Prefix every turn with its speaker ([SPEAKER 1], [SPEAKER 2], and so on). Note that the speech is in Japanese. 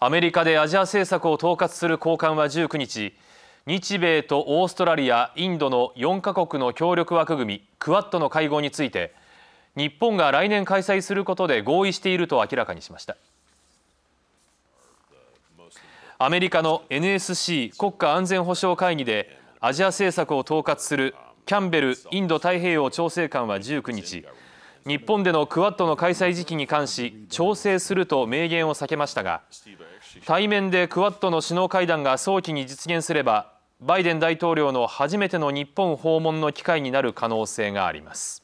[SPEAKER 1] アメリカでアジア政策を統括する高官は19日日米とオーストラリアインドの4カ国の協力枠組みクアッドの会合について日本が来年開催することで合意していると明らかにしましたアメリカの NSC 国家安全保障会議でアジア政策を統括するキャンベルインド太平洋調整官は19日日本でのクアッドの開催時期に関し調整すると明言を避けましたが対面でクアッドの首脳会談が早期に実現すればバイデン大統領の初めての日本訪問の機会になる可能性があります。